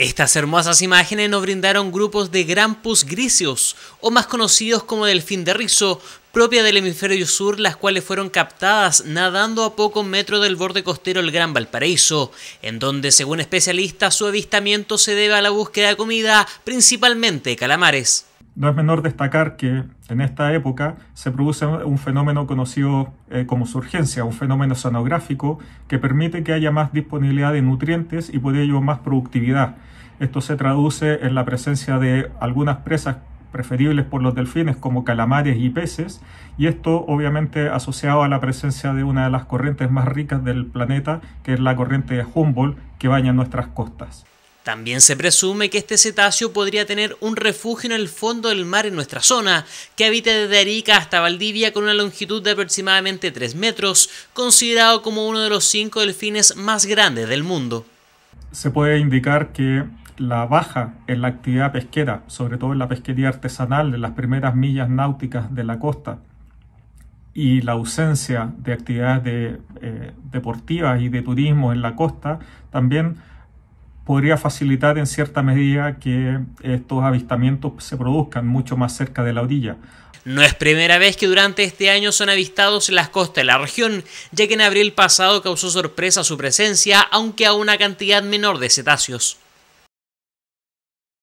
Estas hermosas imágenes nos brindaron grupos de grampus grisios, o más conocidos como delfín de rizo, propia del hemisferio sur, las cuales fueron captadas nadando a pocos metros del borde costero del Gran Valparaíso, en donde, según especialistas, su avistamiento se debe a la búsqueda de comida, principalmente calamares. No es menor destacar que en esta época se produce un fenómeno conocido eh, como surgencia, un fenómeno sonográfico que permite que haya más disponibilidad de nutrientes y por ello más productividad. Esto se traduce en la presencia de algunas presas preferibles por los delfines como calamares y peces, y esto obviamente asociado a la presencia de una de las corrientes más ricas del planeta, que es la corriente de Humboldt, que baña nuestras costas. También se presume que este cetáceo podría tener un refugio en el fondo del mar en nuestra zona, que habita desde Arica hasta Valdivia con una longitud de aproximadamente 3 metros, considerado como uno de los cinco delfines más grandes del mundo. Se puede indicar que la baja en la actividad pesquera, sobre todo en la pesquería artesanal de las primeras millas náuticas de la costa, y la ausencia de actividades eh, deportivas y de turismo en la costa, también podría facilitar en cierta medida que estos avistamientos se produzcan mucho más cerca de la orilla. No es primera vez que durante este año son avistados en las costas de la región, ya que en abril pasado causó sorpresa su presencia, aunque a una cantidad menor de cetáceos.